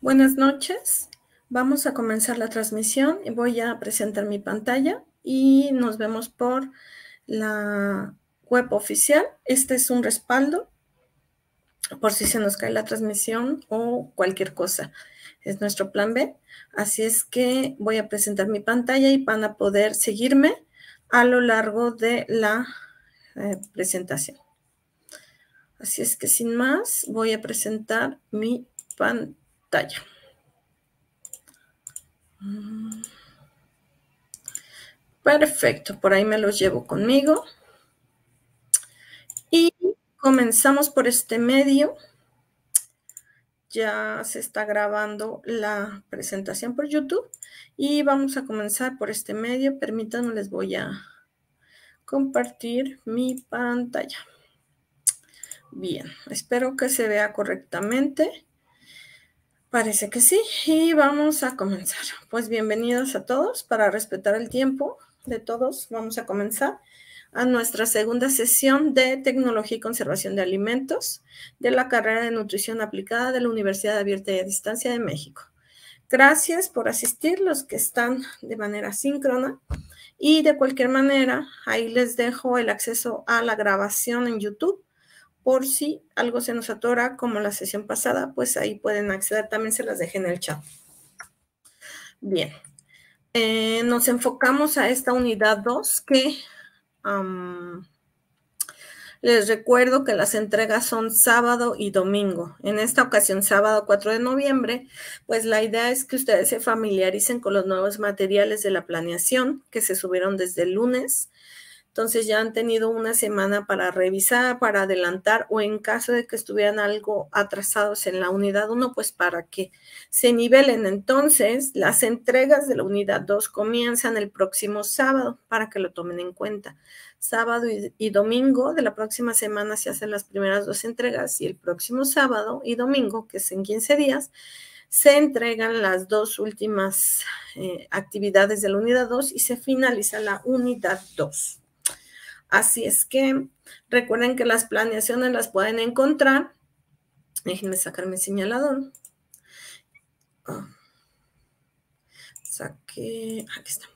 Buenas noches. Vamos a comenzar la transmisión. y Voy a presentar mi pantalla y nos vemos por la web oficial. Este es un respaldo por si se nos cae la transmisión o cualquier cosa. Es nuestro plan B. Así es que voy a presentar mi pantalla y van a poder seguirme a lo largo de la eh, presentación. Así es que sin más, voy a presentar mi pantalla Mm. Perfecto, por ahí me los llevo conmigo. Y comenzamos por este medio. Ya se está grabando la presentación por YouTube y vamos a comenzar por este medio. Permítanme, les voy a compartir mi pantalla. Bien, espero que se vea correctamente. Parece que sí, y vamos a comenzar. Pues bienvenidos a todos, para respetar el tiempo de todos, vamos a comenzar a nuestra segunda sesión de Tecnología y Conservación de Alimentos de la carrera de Nutrición Aplicada de la Universidad Abierta y a Distancia de México. Gracias por asistir los que están de manera síncrona y de cualquier manera ahí les dejo el acceso a la grabación en YouTube por si algo se nos atora, como la sesión pasada, pues ahí pueden acceder. También se las dejé en el chat. Bien. Eh, nos enfocamos a esta unidad 2 que les recuerdo que las entregas son sábado y domingo. En esta ocasión, sábado 4 de noviembre, pues la idea es que ustedes se familiaricen con los nuevos materiales de la planeación que se subieron desde el lunes. Entonces ya han tenido una semana para revisar, para adelantar o en caso de que estuvieran algo atrasados en la unidad 1, pues para que se nivelen. Entonces las entregas de la unidad 2 comienzan el próximo sábado para que lo tomen en cuenta. Sábado y, domingo de la próxima semana se hacen las primeras dos entregas y el próximo sábado y domingo, que es en 15 días, se entregan las dos últimas eh, actividades de la unidad 2 y se finaliza la unidad 2. Así es que recuerden que las planeaciones las pueden encontrar. Déjenme sacar mi señalador. Ah. Saqué, aquí está.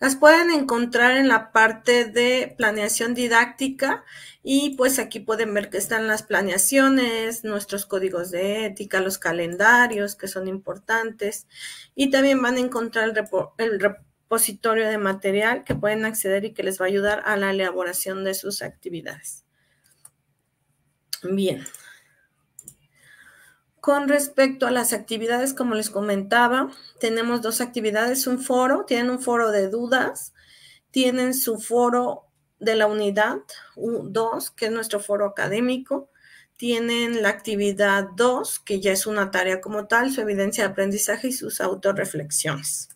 Las pueden encontrar en la parte de planeación didáctica y pues aquí pueden ver que están las planeaciones, nuestros códigos de ética, los calendarios que son importantes y también van a encontrar el, reporte, repositorio de material que pueden acceder y que les va a ayudar a la elaboración de sus actividades. Bien. Con respecto a las actividades, como les comentaba, tenemos dos actividades, un foro, tienen un foro de dudas, tienen su foro de la unidad 2, que es nuestro foro académico, tienen la actividad 2, que ya es una tarea como tal, su evidencia de aprendizaje y sus autorreflexiones.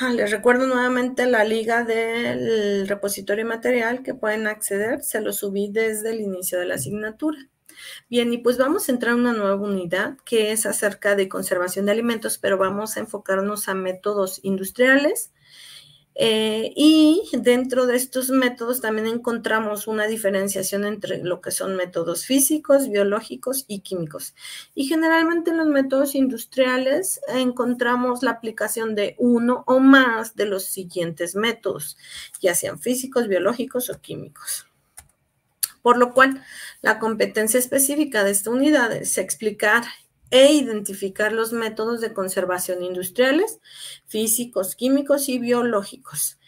Ah, les recuerdo nuevamente la liga del repositorio material que pueden acceder. Se lo subí desde el inicio de la asignatura. Bien, y pues vamos a entrar a una nueva unidad que es acerca de conservación de alimentos, pero vamos a enfocarnos a métodos industriales eh, y dentro de estos métodos también encontramos una diferenciación entre lo que son métodos físicos, biológicos y químicos. Y generalmente en los métodos industriales encontramos la aplicación de uno o más de los siguientes métodos, ya sean físicos, biológicos o químicos por lo cual la competencia específica de esta unidad es explicar e identificar los métodos de conservación industriales, físicos, químicos y biológicos,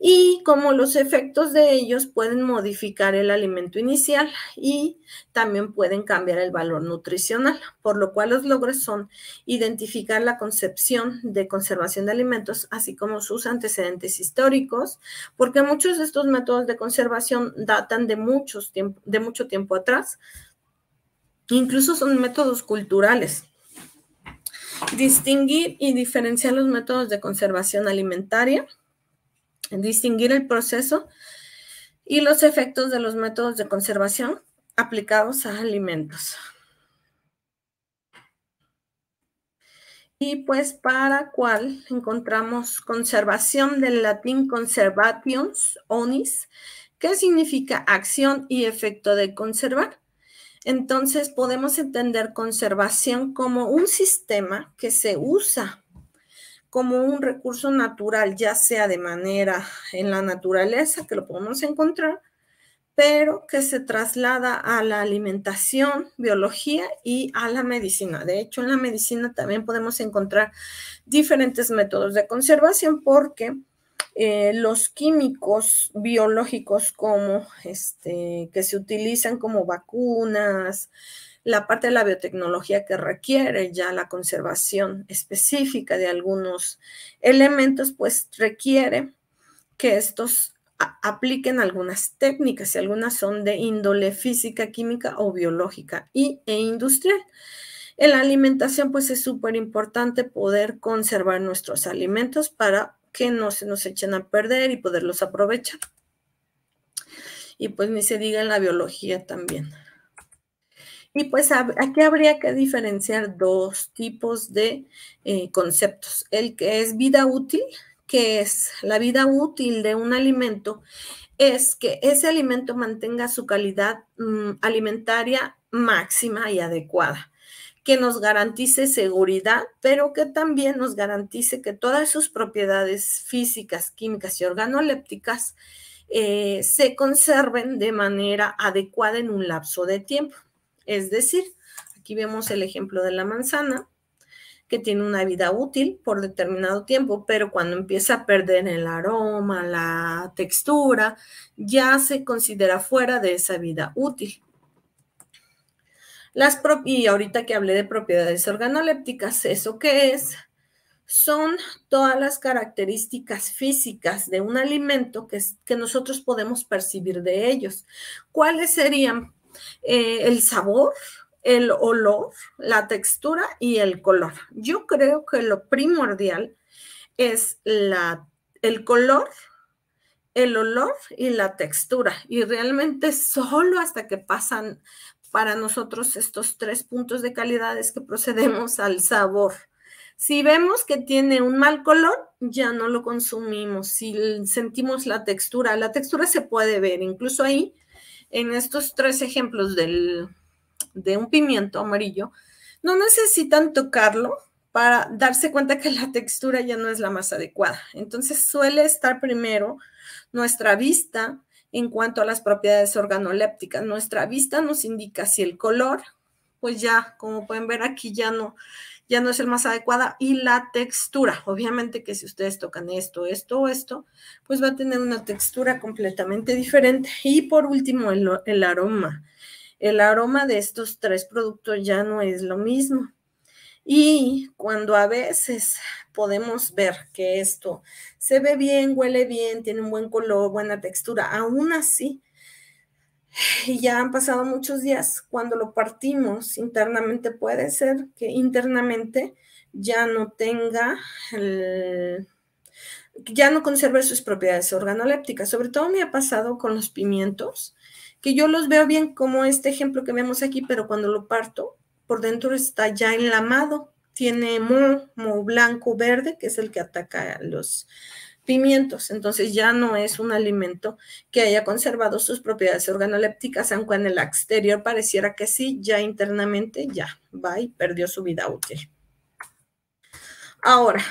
y cómo los efectos de ellos pueden modificar el alimento inicial y también pueden cambiar el valor nutricional, por lo cual los logros son identificar la concepción de conservación de alimentos, así como sus antecedentes históricos, porque muchos de estos métodos de conservación datan de, muchos de mucho tiempo atrás, Incluso son métodos culturales. Distinguir y diferenciar los métodos de conservación alimentaria, distinguir el proceso y los efectos de los métodos de conservación aplicados a alimentos. Y pues para cuál encontramos conservación del latín conservations, onis, que significa acción y efecto de conservar. Entonces podemos entender conservación como un sistema que se usa como un recurso natural, ya sea de manera en la naturaleza, que lo podemos encontrar, pero que se traslada a la alimentación, biología y a la medicina. De hecho, en la medicina también podemos encontrar diferentes métodos de conservación porque eh, los químicos biológicos como este, que se utilizan como vacunas, la parte de la biotecnología que requiere ya la conservación específica de algunos elementos, pues requiere que estos apliquen algunas técnicas y algunas son de índole física, química o biológica y, e industrial. En la alimentación, pues es súper importante poder conservar nuestros alimentos para que no se nos echen a perder y poderlos aprovechar. Y pues ni se diga en la biología también. Y pues aquí habría que diferenciar dos tipos de eh, conceptos. El que es vida útil, que es la vida útil de un alimento, es que ese alimento mantenga su calidad mm, alimentaria máxima y adecuada que nos garantice seguridad, pero que también nos garantice que todas sus propiedades físicas, químicas y organolépticas eh, se conserven de manera adecuada en un lapso de tiempo. Es decir, aquí vemos el ejemplo de la manzana, que tiene una vida útil por determinado tiempo, pero cuando empieza a perder el aroma, la textura, ya se considera fuera de esa vida útil y ahorita que hablé de propiedades organolépticas, ¿eso qué es? Son todas las características físicas de un alimento que, que nosotros podemos percibir de ellos. ¿Cuáles serían? Eh, el sabor, el olor, la textura y el color. Yo creo que lo primordial es la, el color, el olor y la textura. Y realmente solo hasta que pasan para nosotros estos tres puntos de calidad es que procedemos al sabor. Si vemos que tiene un mal color, ya no lo consumimos. Si sentimos la textura, la textura se puede ver. Incluso ahí, en estos tres ejemplos de un pimiento amarillo, no necesitan tocarlo para darse cuenta que la textura ya no es la más adecuada. Entonces suele estar primero nuestra vista, en cuanto a las propiedades organolépticas. Nuestra vista nos indica si el color, pues ya, como pueden ver aquí, ya no, ya no es el más adecuado. Y la textura, obviamente que si ustedes tocan esto, esto o esto, pues va a tener una textura completamente diferente. Y por último, el aroma. El aroma de estos tres productos ya no es lo mismo. Y cuando a veces podemos ver que esto se ve bien, huele bien, tiene un buen color, buena textura, aún así, y ya han pasado muchos días, cuando lo partimos internamente, puede ser que internamente ya no tenga ya no conserve sus propiedades organolépticas. Sobre todo me ha pasado con los pimientos, que yo los veo bien como este ejemplo que vemos aquí, pero cuando lo parto, por dentro está ya enlamado, tiene mu, blanco verde, que es el que ataca a los pimientos. Entonces ya no es un alimento que haya conservado sus propiedades organolépticas, aunque en el exterior pareciera que sí, ya internamente ya va y perdió su vida útil. Ahora,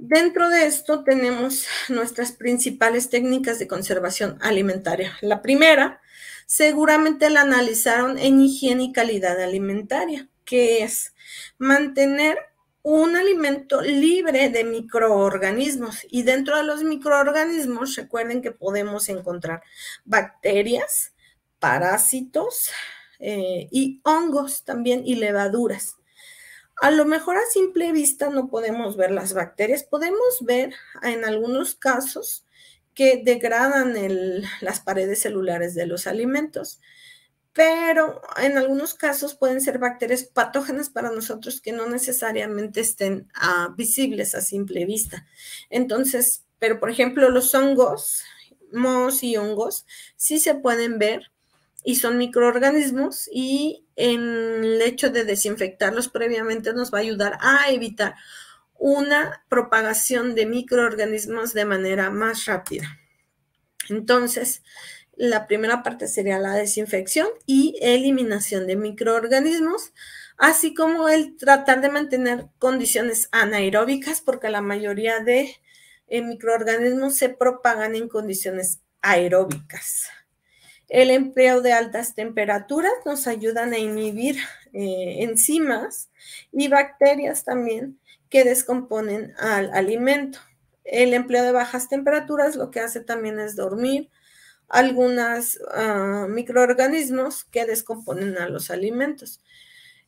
Dentro de esto tenemos nuestras principales técnicas de conservación alimentaria. La primera, seguramente la analizaron en higiene y calidad alimentaria, que es mantener un alimento libre de microorganismos. Y dentro de los microorganismos, recuerden que podemos encontrar bacterias, parásitos eh, y hongos también y levaduras. A lo mejor a simple vista no podemos ver las bacterias, podemos ver en algunos casos que degradan las paredes celulares de los alimentos, pero en algunos casos pueden ser bacterias patógenas para nosotros que no necesariamente estén ah, visibles a simple vista. Entonces, pero por ejemplo los hongos, mos y hongos, sí se pueden ver y son microorganismos y el hecho de desinfectarlos previamente nos va a ayudar a evitar una propagación de microorganismos de manera más rápida. Entonces, la primera parte sería la desinfección y eliminación de microorganismos, así como el tratar de mantener condiciones anaeróbicas, porque la mayoría de eh, microorganismos se propagan en condiciones aeróbicas. El empleo de altas temperaturas nos ayudan a inhibir eh, enzimas y bacterias también que descomponen al alimento. El empleo de bajas temperaturas lo que hace también es dormir algunos ah, microorganismos que descomponen a los alimentos.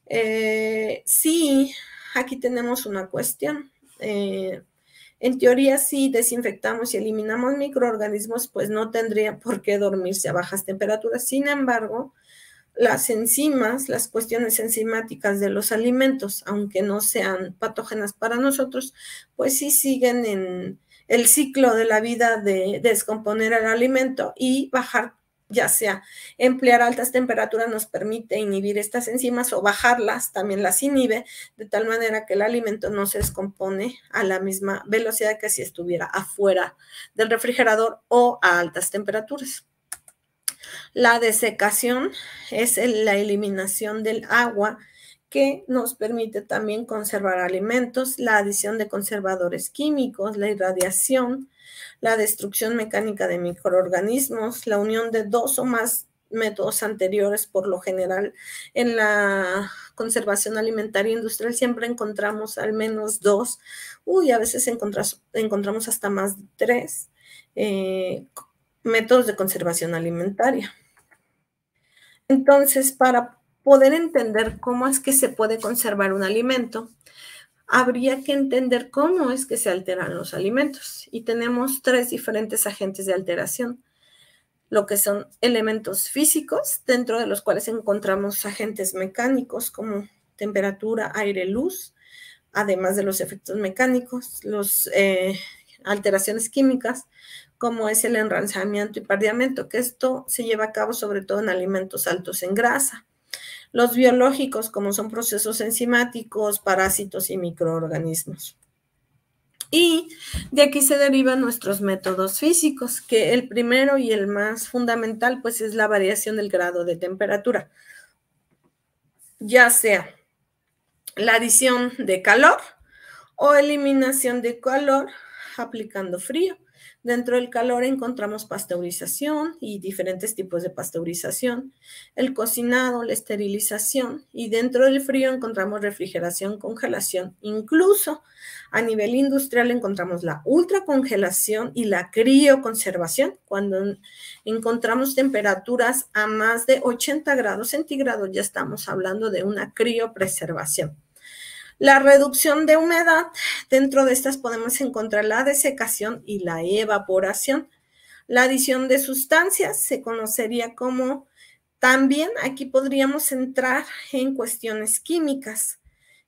Eh, sí, aquí tenemos una cuestión. Eh, en teoría, si desinfectamos y eliminamos microorganismos, pues no tendría por qué dormirse a bajas temperaturas. Sin embargo, las enzimas, las cuestiones enzimáticas de los alimentos, aunque no sean patógenas para nosotros, pues sí siguen en el ciclo de la vida de descomponer el alimento y bajar ya sea emplear altas temperaturas nos permite inhibir estas enzimas o bajarlas, también las inhibe, de tal manera que el alimento no se descompone a la misma velocidad que si estuviera afuera del refrigerador o a altas temperaturas. La desecación es la eliminación del agua que nos permite también conservar alimentos, la adición de conservadores químicos, la irradiación, la destrucción mecánica de microorganismos, la unión de dos o más métodos anteriores, por lo general, en la conservación alimentaria industrial siempre encontramos al menos dos, uy, a veces encontramos hasta más de tres eh, métodos de conservación alimentaria. Entonces, para poder entender cómo es que se puede conservar un alimento, habría que entender cómo es que se alteran los alimentos. Y tenemos tres diferentes agentes de alteración, lo que son elementos físicos, dentro de los cuales encontramos agentes mecánicos como temperatura, aire, luz, además de los efectos mecánicos, las eh, alteraciones químicas, como es el enranzamiento y pardeamiento, que esto se lleva a cabo sobre todo en alimentos altos en grasa los biológicos, como son procesos enzimáticos, parásitos y microorganismos. Y de aquí se derivan nuestros métodos físicos, que el primero y el más fundamental, pues es la variación del grado de temperatura, ya sea la adición de calor o eliminación de calor aplicando frío. Dentro del calor encontramos pasteurización y diferentes tipos de pasteurización, el cocinado, la esterilización y dentro del frío encontramos refrigeración, congelación. Incluso a nivel industrial encontramos la ultracongelación y la crioconservación, cuando encontramos temperaturas a más de 80 grados centígrados ya estamos hablando de una criopreservación. La reducción de humedad, dentro de estas podemos encontrar la desecación y la evaporación. La adición de sustancias se conocería como, también aquí podríamos entrar en cuestiones químicas,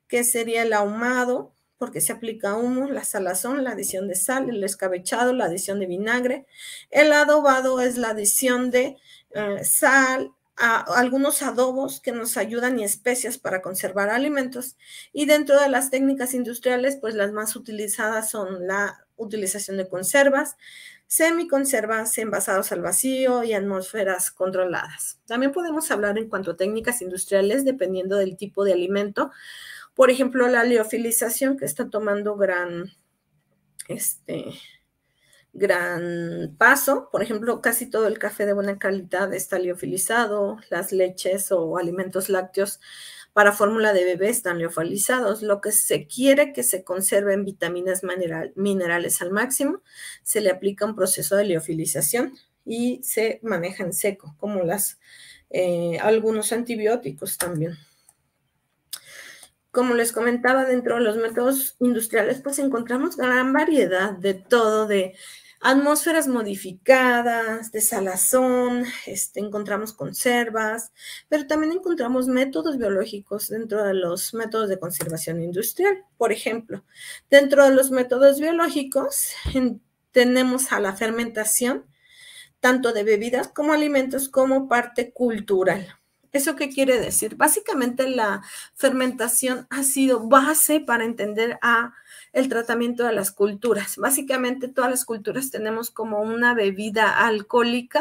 que sería el ahumado, porque se aplica humo, la salazón, la adición de sal, el escabechado, la adición de vinagre. El adobado es la adición de eh, sal, algunos adobos que nos ayudan y especias para conservar alimentos. Y dentro de las técnicas industriales, pues las más utilizadas son la utilización de conservas, semiconservas, envasados al vacío y atmósferas controladas. También podemos hablar en cuanto a técnicas industriales dependiendo del tipo de alimento. Por ejemplo, la liofilización que está tomando gran, este, gran paso. Por ejemplo, casi todo el café de buena calidad está liofilizado, las leches o alimentos lácteos para fórmula de bebé están liofilizados. Lo que se quiere que se conserven vitaminas minerales al máximo, se le aplica un proceso de liofilización y se maneja en seco, como las, eh, algunos antibióticos también. Como les comentaba, dentro de los métodos industriales, pues encontramos gran variedad de todo, de atmósferas modificadas, de salazón, este, encontramos conservas, pero también encontramos métodos biológicos dentro de los métodos de conservación industrial. Por ejemplo, dentro de los métodos biológicos tenemos a la fermentación, tanto de bebidas como alimentos, como parte cultural. ¿Eso qué quiere decir? Básicamente la fermentación ha sido base para entender a el tratamiento de las culturas. Básicamente todas las culturas tenemos como una bebida alcohólica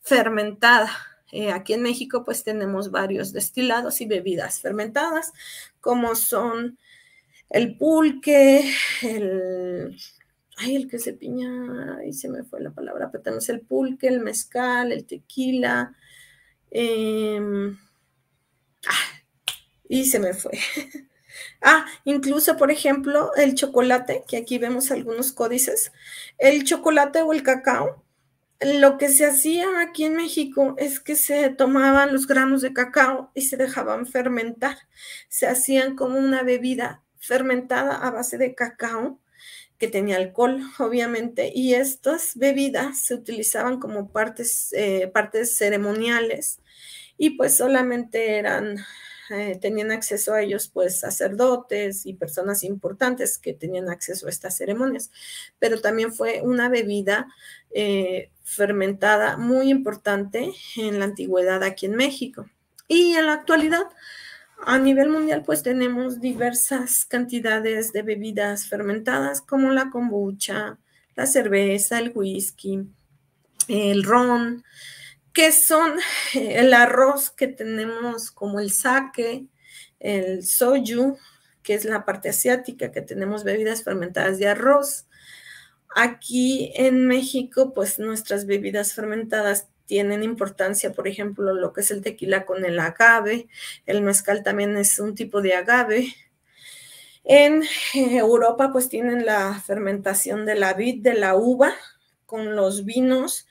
fermentada. Eh, aquí en México pues tenemos varios destilados y bebidas fermentadas, como son el pulque, el... Ay, el que se piña, y se me fue la palabra, pero tenemos el pulque, el mezcal, el tequila, em, ah, y se me fue. Ah, incluso, por ejemplo, el chocolate, que aquí vemos algunos códices, el chocolate o el cacao, lo que se hacía aquí en México es que se tomaban los granos de cacao y se dejaban fermentar. Se hacían como una bebida fermentada a base de cacao que tenía alcohol, obviamente, y estas bebidas se utilizaban como partes, eh, partes ceremoniales y pues solamente eran eh, tenían acceso a ellos pues sacerdotes y personas importantes que tenían acceso a estas ceremonias, pero también fue una bebida eh, fermentada muy importante en la antigüedad aquí en México. Y en la actualidad, a nivel mundial, pues tenemos diversas cantidades de bebidas fermentadas como la kombucha, la cerveza, el whisky, el ron, que son el arroz que tenemos como el sake, el soju, que es la parte asiática, que tenemos bebidas fermentadas de arroz. Aquí en México, pues nuestras bebidas fermentadas tienen importancia, por ejemplo, lo que es el tequila con el agave, el mezcal también es un tipo de agave. En Europa, pues tienen la fermentación de la vid, de la uva, con los vinos,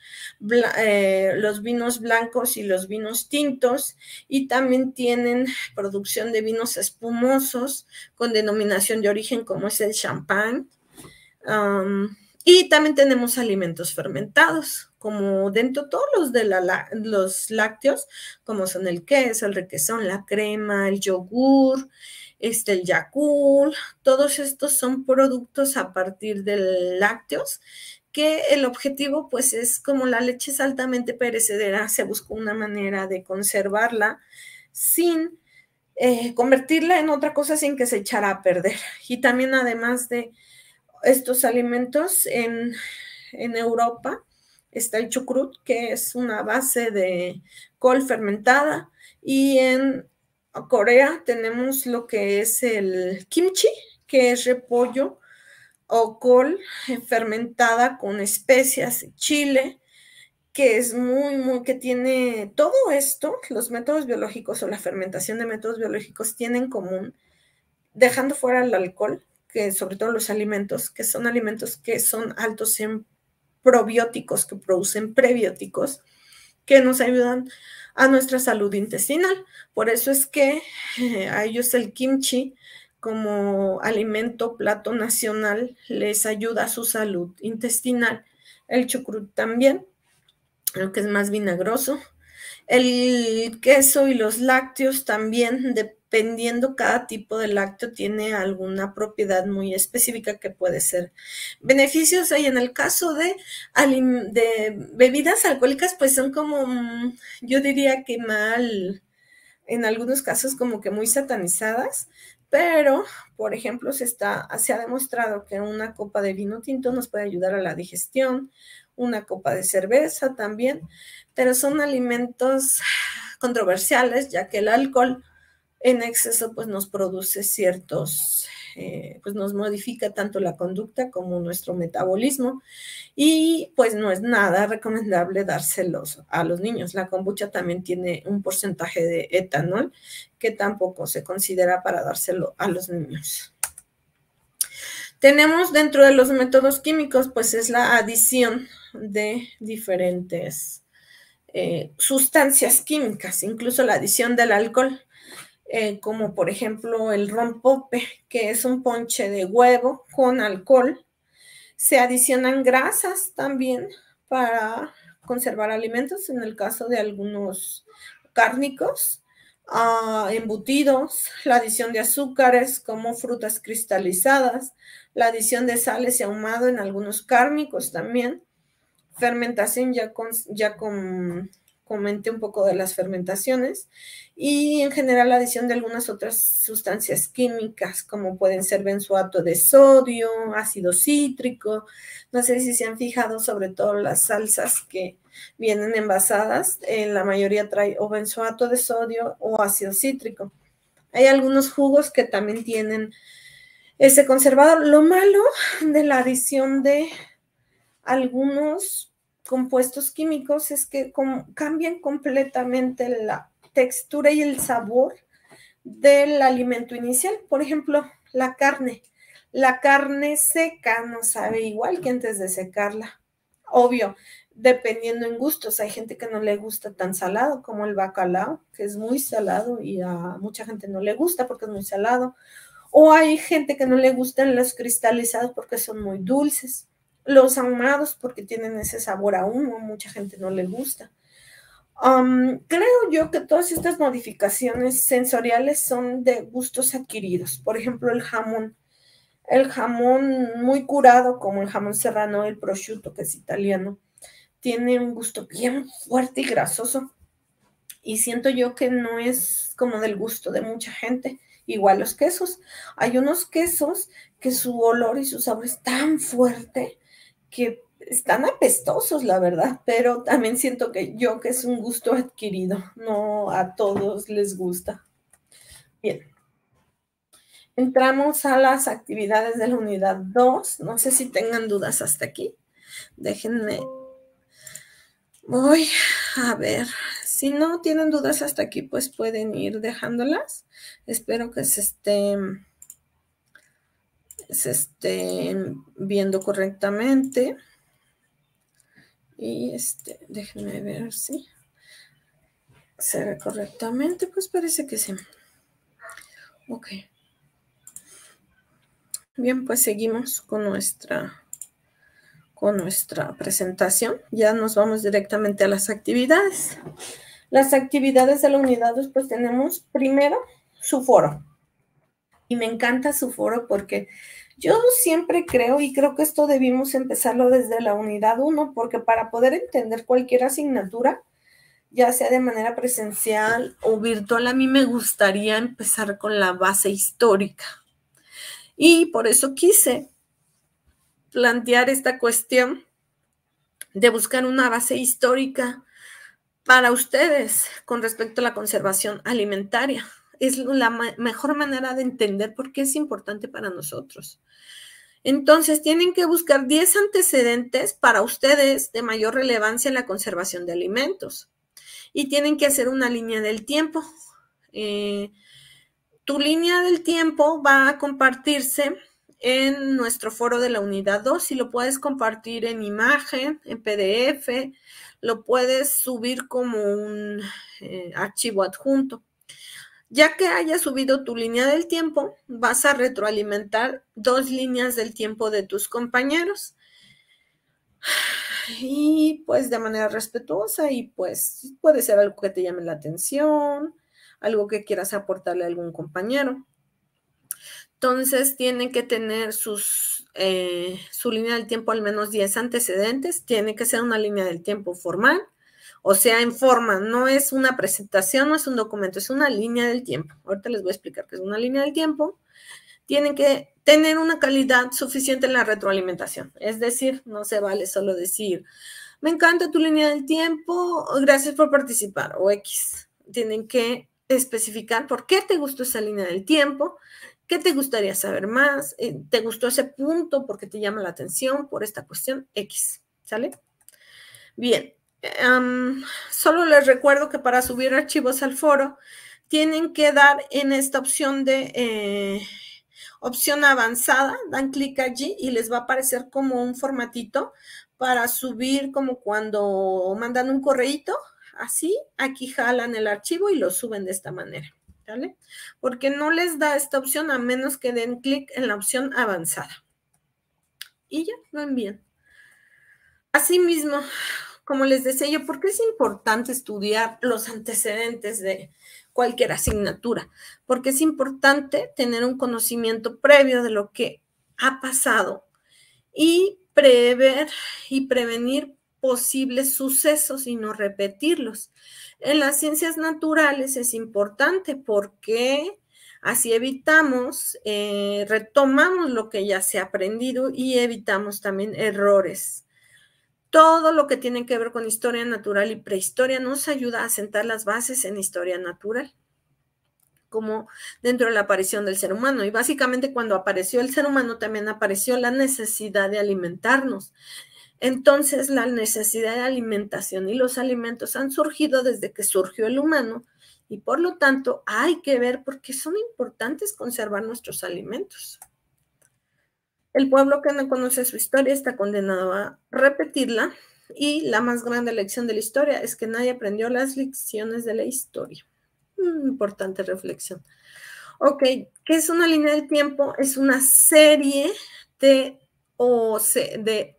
eh, los vinos blancos y los vinos tintos, y también tienen producción de vinos espumosos con denominación de origen como es el champán. y también tenemos alimentos fermentados, como dentro todos los de la, los lácteos, como son el queso, el requesón, la crema, el yogur, este, el yacul, todos estos son productos a partir de lácteos que el objetivo pues es como la leche es altamente perecedera, se buscó una manera de conservarla sin eh, convertirla en otra cosa sin que se echara a perder. Y también además de estos alimentos en, en Europa está el chucrut, que es una base de col fermentada, y en Corea tenemos lo que es el kimchi, que es repollo o col fermentada con especias, chile, que es muy, muy, que tiene todo esto, los métodos biológicos o la fermentación de métodos biológicos tienen en común, dejando fuera el alcohol, que sobre todo los alimentos, que son alimentos que son altos en probióticos, que producen prebióticos, que nos ayudan a nuestra salud intestinal. Por eso es que a ellos el kimchi como alimento plato nacional les ayuda a su salud intestinal. El chucrut también, lo que es más vinagroso. El queso y los lácteos también, dependiendo cada tipo de lácteo, tiene alguna propiedad muy específica que puede ser beneficios. hay en el caso de, de bebidas alcohólicas, pues son como, mm, yo diría que mal, en algunos casos como que muy satanizadas, pero, por ejemplo, se, ha demostrado que una copa de vino tinto nos puede ayudar a la digestión, una copa de cerveza también, pero son alimentos controversiales, ya que el alcohol en exceso pues nos produce ciertos eh, pues nos modifica tanto la conducta como nuestro metabolismo y pues no es nada recomendable dárselos a los niños. La kombucha también tiene un porcentaje de etanol que tampoco se considera para dárselo a los niños. Tenemos dentro de los métodos químicos, pues es la adición de diferentes eh, sustancias químicas, incluso la adición del alcohol. Eh, como por ejemplo el rompope, que es un ponche de huevo con alcohol. Se adicionan grasas también para conservar alimentos, en el caso de algunos cárnicos, ah, embutidos, la adición de azúcares como frutas cristalizadas, la adición de sales y ahumado en algunos cárnicos también, fermentación ya con, ya con Comente un poco de las fermentaciones y en general la adición de algunas otras sustancias químicas como pueden ser benzoato de sodio, ácido cítrico. No sé si se han fijado sobre todo las salsas que vienen envasadas, en eh, la mayoría trae o benzoato de sodio o ácido cítrico. Hay algunos jugos que también tienen ese conservador. Lo malo de la adición de algunos compuestos químicos es que cambian completamente la textura y el sabor del alimento inicial. Por ejemplo, la carne. La carne seca no sabe igual que antes de secarla. Obvio, dependiendo en gustos. Hay gente que no le gusta tan salado como el bacalao, que es muy salado y a mucha gente no le gusta porque es muy salado. O hay gente que no le gustan los cristalizados porque son muy dulces los ahumados porque tienen ese sabor a humo, mucha gente no le gusta. Um, creo yo que todas estas modificaciones sensoriales son de gustos adquiridos. Por ejemplo, el jamón. El jamón muy curado, como el jamón serrano, el prosciutto, que es italiano, tiene un gusto bien fuerte y grasoso. Y siento yo que no es como del gusto de mucha gente. Igual los quesos. Hay unos quesos que su olor y su sabor es tan fuerte que están apestosos, la verdad, pero también siento que yo que es un gusto adquirido, no a todos les gusta. Bien. Entramos a las actividades de la unidad 2. No sé si tengan dudas hasta aquí. Déjenme. Voy a ver. Si no tienen dudas hasta aquí, pues pueden ir dejándolas. Espero que se estén se estén viendo correctamente. Y este, déjenme ver si se ve correctamente. Pues parece que sí. Ok. Bien, pues seguimos con nuestra, con nuestra presentación. Ya nos vamos directamente a las actividades. Las actividades de la unidad, pues tenemos primero su foro y me encanta su foro porque yo siempre creo y creo que esto debimos empezarlo desde la unidad 1 porque para poder entender cualquier asignatura, ya sea de manera presencial o virtual, a mí me gustaría empezar con la base histórica. Y por eso quise plantear esta cuestión de buscar una base histórica para ustedes con respecto a la conservación alimentaria es la mejor manera de entender por qué es importante para nosotros. Entonces, tienen que buscar 10 antecedentes para ustedes de mayor relevancia en la conservación de alimentos. Y tienen que hacer una línea del tiempo. Eh, tu línea del tiempo va a compartirse en nuestro foro de la unidad 2 y lo puedes compartir en imagen, en PDF, lo puedes subir como un eh, archivo adjunto. Ya que hayas subido tu línea del tiempo, vas a retroalimentar dos líneas del tiempo de tus compañeros. Y pues de manera respetuosa y pues puede ser algo que te llame la atención, algo que quieras aportarle a algún compañero. Entonces tiene que tener sus, eh, su línea del tiempo al menos 10 antecedentes, tiene que ser una línea del tiempo formal o sea, en forma, no es una presentación, no es un documento, es una línea del tiempo. Ahorita les voy a explicar qué es una línea del tiempo. Tienen que tener una calidad suficiente en la retroalimentación. Es decir, no se vale solo decir, me encanta tu línea del tiempo, gracias por participar, o X. Tienen que especificar por qué te gustó esa línea del tiempo, qué te gustaría saber más, eh, te gustó ese punto porque te llama la atención por esta cuestión X. ¿Sale? Bien, Em, solo les recuerdo que para subir archivos al foro tienen que dar en esta opción de eh, opción avanzada, dan clic allí y les va a aparecer como un formatito para subir como cuando mandan un correíto, así, aquí jalan el archivo y lo suben de esta manera, ¿vale? Porque no les da esta opción a menos que den clic en la opción avanzada. Y ya, lo envían. Asimismo, como les decía yo, ¿por qué es importante estudiar los antecedentes de cualquier asignatura? Porque es importante tener un conocimiento previo de lo que ha pasado y prever y prevenir posibles sucesos y no repetirlos. En las ciencias naturales es importante porque así evitamos, eh, retomamos lo que ya se ha aprendido y evitamos también errores todo lo que tiene que ver con historia natural y prehistoria nos ayuda a sentar las bases en historia natural, como dentro de la aparición del ser humano. Y básicamente cuando apareció el ser humano también apareció la necesidad de alimentarnos. Entonces la necesidad de alimentación y los alimentos han surgido desde que surgió el humano y por lo tanto hay que ver por qué son importantes conservar nuestros alimentos. El pueblo que no conoce su historia está condenado a repetirla y la más grande lección de la historia es que nadie aprendió las lecciones de la historia. Mm, importante reflexión. Ok, ¿qué es una línea del tiempo? Es una serie de, o de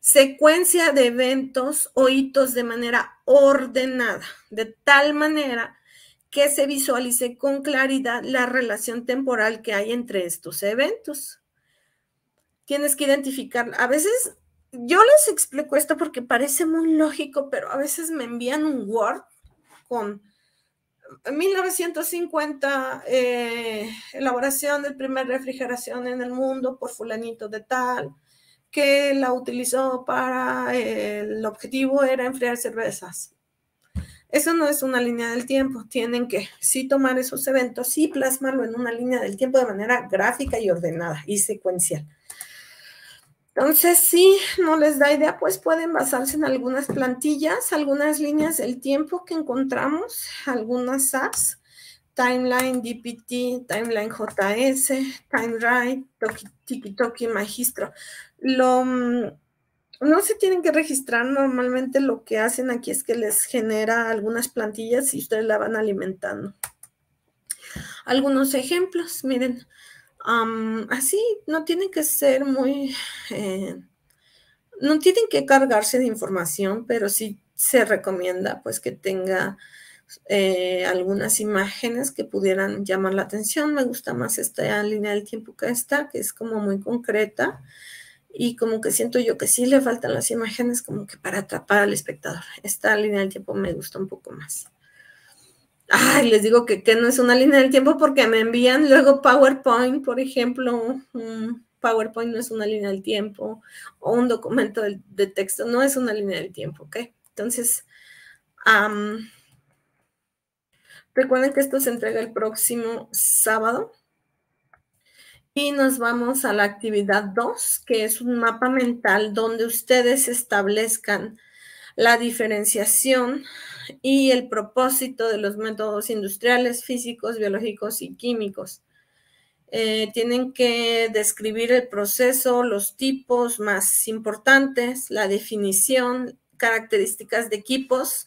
secuencia de eventos o hitos de manera ordenada, de tal manera que se visualice con claridad la relación temporal que hay entre estos eventos. Tienes que identificar. A veces, yo les explico esto porque parece muy lógico, pero a veces me envían un Word con 1950, eh, elaboración del primer refrigeración en el mundo por fulanito de tal, que la utilizó para, eh, el objetivo era enfriar cervezas. Eso no es una línea del tiempo. Tienen que sí tomar esos eventos, y plasmarlo en una línea del tiempo de manera gráfica y ordenada y secuencial. Entonces, si no les da idea, pues pueden basarse en algunas plantillas, algunas líneas del tiempo que encontramos, algunas apps, Timeline DPT, Timeline JS, TimeRide, Toki, Magistro. Mm, no se tienen que registrar, normalmente lo que hacen aquí es que les genera algunas plantillas y ustedes la van alimentando. Algunos ejemplos, miren, así no tienen que ser muy, eh, no tienen que cargarse de información, pero sí se recomienda pues que tenga eh, algunas imágenes que pudieran llamar la atención. Me gusta más esta línea del tiempo que esta, que es como muy concreta y como que siento yo que sí le faltan las imágenes como que para atrapar al espectador. Esta línea del tiempo me gusta un poco más. Ay, les digo que, que, no es una línea del tiempo porque me envían luego PowerPoint, por ejemplo. PowerPoint no es una línea del tiempo. O un documento de, texto no es una línea del tiempo, ¿ok? Entonces, recuerden que esto se entrega el próximo sábado. Y nos vamos a la actividad 2, que es un mapa mental donde ustedes establezcan la diferenciación y el propósito de los métodos industriales, físicos, biológicos y químicos. Eh, tienen que describir el proceso, los tipos más importantes, la definición, características de equipos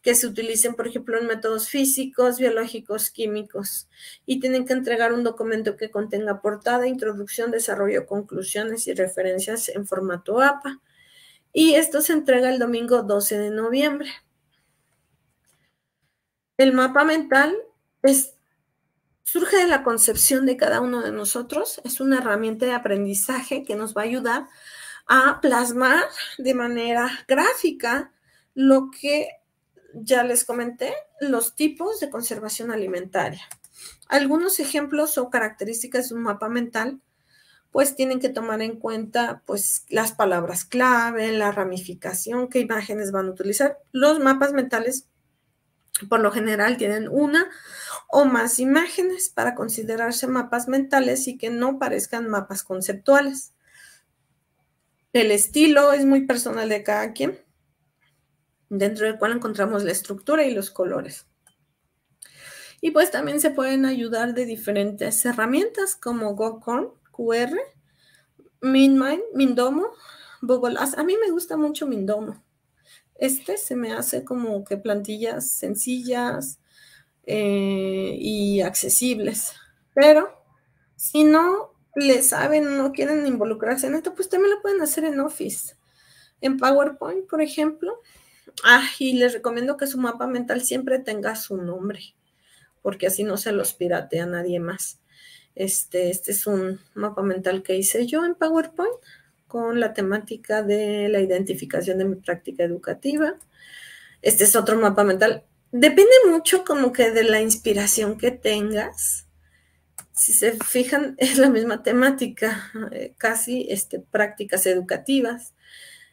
que se utilicen, por ejemplo, en métodos físicos, biológicos, químicos. Y tienen que entregar un documento que contenga portada, introducción, desarrollo, conclusiones y referencias en formato APA y esto se entrega el domingo 12 de noviembre. El mapa mental es, surge de la concepción de cada uno de nosotros, es una herramienta de aprendizaje que nos va a ayudar a plasmar de manera gráfica lo que ya les comenté, los tipos de conservación alimentaria. Algunos ejemplos o características de un mapa mental pues tienen que tomar en cuenta pues las palabras clave, la ramificación, qué imágenes van a utilizar. Los mapas mentales por lo general tienen una o más imágenes para considerarse mapas mentales y que no parezcan mapas conceptuales. El estilo es muy personal de cada quien, dentro del cual encontramos la estructura y los colores. Y pues también se pueden ayudar de diferentes herramientas como GoCorn, QR, MinMind, Mindomo, Google A mí me gusta mucho Mindomo. Este se me hace como que plantillas sencillas eh, y accesibles. Pero si no le saben, no quieren involucrarse en esto, pues también lo pueden hacer en Office. En PowerPoint, por ejemplo. Ah, y les recomiendo que su mapa mental siempre tenga su nombre, porque así no se los piratea nadie más. Este, este, es un mapa mental que hice yo en PowerPoint con la temática de la identificación de mi práctica educativa. Este es otro mapa mental. Depende mucho como que de la inspiración que tengas. Si se fijan, es la misma temática, eh, casi este, prácticas educativas.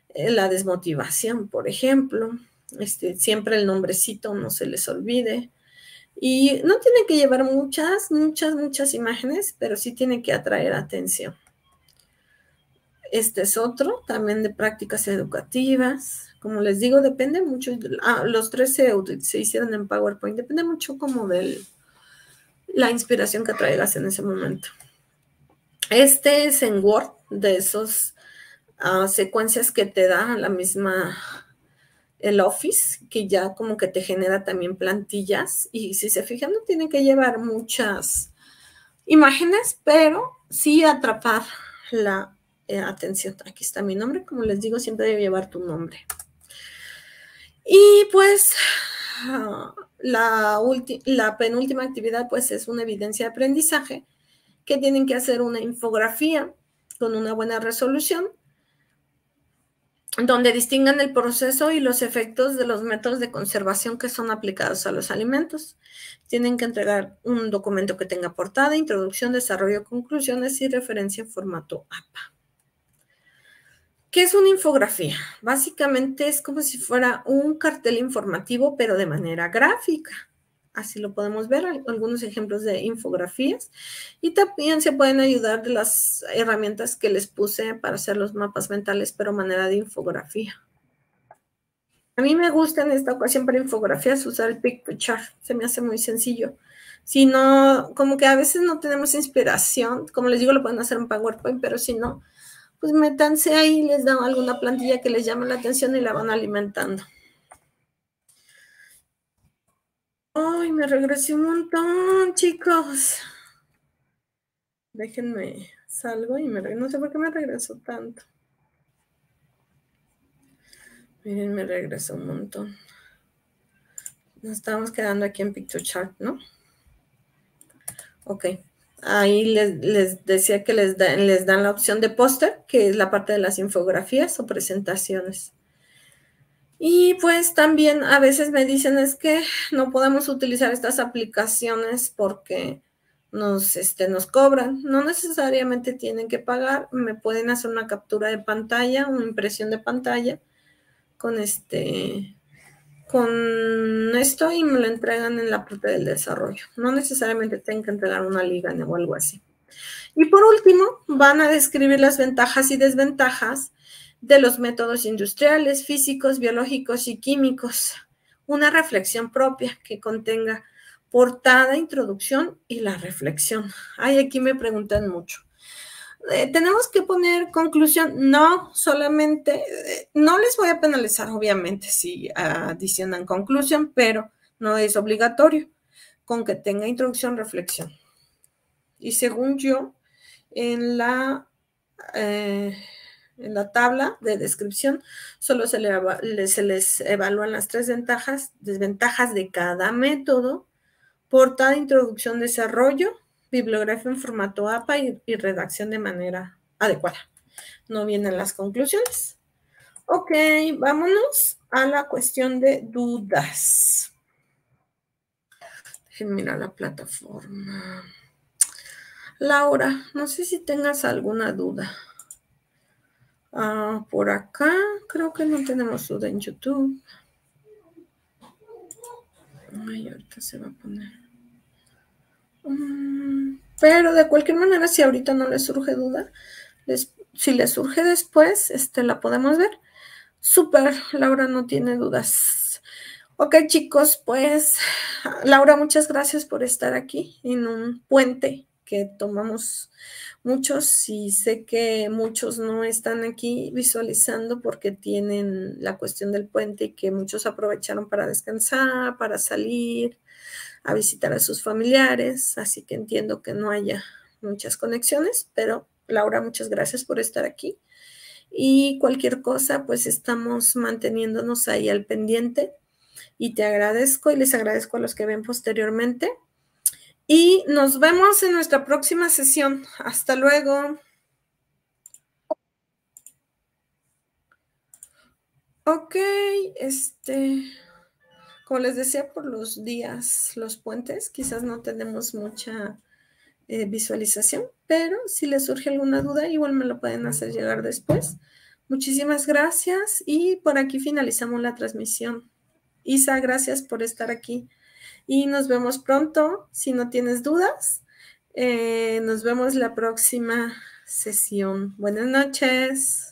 Eh, la desmotivación, por ejemplo. Este, siempre el nombrecito no se les olvide. Y no tiene que llevar muchas, muchas, muchas imágenes, pero sí tiene que atraer atención. Este es otro, también de prácticas educativas. Como les digo, depende mucho, ah, los tres se, hicieron en PowerPoint, depende mucho como de la inspiración que traigas en ese momento. Este es en Word, de esas ah, secuencias que te da la misma el Office, que ya como que te genera también plantillas y si se fijan no tienen que llevar muchas imágenes, pero sí atrapar la eh, atención. Aquí está mi nombre, como les digo, siempre debe llevar tu nombre. Y pues ah, la, la penúltima actividad pues es una evidencia de aprendizaje que tienen que hacer una infografía con una buena resolución donde distingan el proceso y los efectos de los métodos de conservación que son aplicados a los alimentos. Tienen que entregar un documento que tenga portada, introducción, desarrollo, conclusiones y referencia en formato APA. ¿Qué es una infografía? Básicamente es como si fuera un cartel informativo, pero de manera gráfica. Así lo podemos ver, algunos ejemplos de infografías. Y también se pueden ayudar de las herramientas que les puse para hacer los mapas mentales, pero manera de infografía. A mí me gusta en esta ocasión para infografías usar el PictoChart, se me hace muy sencillo. Si no, como que a veces no tenemos inspiración, como les digo, lo pueden hacer en PowerPoint, pero si no, pues métanse ahí, les dan alguna plantilla que les llame la atención y la van alimentando. Ay, me regresé un montón, chicos. Déjenme, salgo y me No sé por qué me regresó tanto. Miren, me regresó un montón. Nos estamos quedando aquí en Picture Chart, ¿no? Ok. Ahí les, decía que les dan la opción de póster, que es la parte de las infografías o presentaciones. Y pues también a veces me dicen es que no podemos utilizar estas aplicaciones porque nos, este, nos cobran. No necesariamente tienen que pagar, me pueden hacer una captura de pantalla, una impresión de pantalla con este con esto y me lo entregan en la parte del desarrollo. No necesariamente tienen que entregar una liga o algo así. Y por último, van a describir las ventajas y desventajas de los métodos industriales, físicos, biológicos y químicos. Una reflexión propia que contenga portada, introducción y la reflexión. Ay, aquí me preguntan mucho. Eh, tenemos que poner conclusión. No, solamente, eh, no les voy a penalizar, obviamente, si adicionan conclusión, pero no es obligatorio, con que tenga introducción, reflexión. Y según yo, en la... Eh, en la tabla de descripción solo se, les evalúan las tres ventajas, desventajas de cada método, portada, introducción, desarrollo, bibliografía en formato APA y, redacción de manera adecuada. No vienen las conclusiones. Ok, vámonos a la cuestión de dudas. Déjenme mirar la plataforma. Laura, no sé si tengas alguna duda. Ah, por acá creo que no tenemos duda en YouTube. Ay, ahorita se va a poner. Mm, pero de cualquier manera, si ahorita no le surge duda, si le surge después, este, la podemos ver. Super Laura no tiene dudas. Ok, chicos, pues Laura, muchas gracias por estar aquí en un puente que tomamos muchos y sé que muchos no están aquí visualizando porque tienen la cuestión del puente y que muchos aprovecharon para descansar, para salir, a visitar a sus familiares, así que entiendo que no haya muchas conexiones, pero Laura, muchas gracias por estar aquí. Y cualquier cosa, pues estamos manteniéndonos ahí al pendiente. Y te agradezco y les agradezco a los que ven posteriormente. Y nos vemos en nuestra próxima sesión. Hasta luego. Ok, este, como les decía, por los días, los puentes, quizás no tenemos mucha eh, visualización, pero si les surge alguna duda, igual me lo pueden hacer llegar después. Muchísimas gracias y por aquí finalizamos la transmisión. Isa, gracias por estar aquí y nos vemos pronto. Si no tienes dudas, eh, nos vemos la próxima sesión. Buenas noches.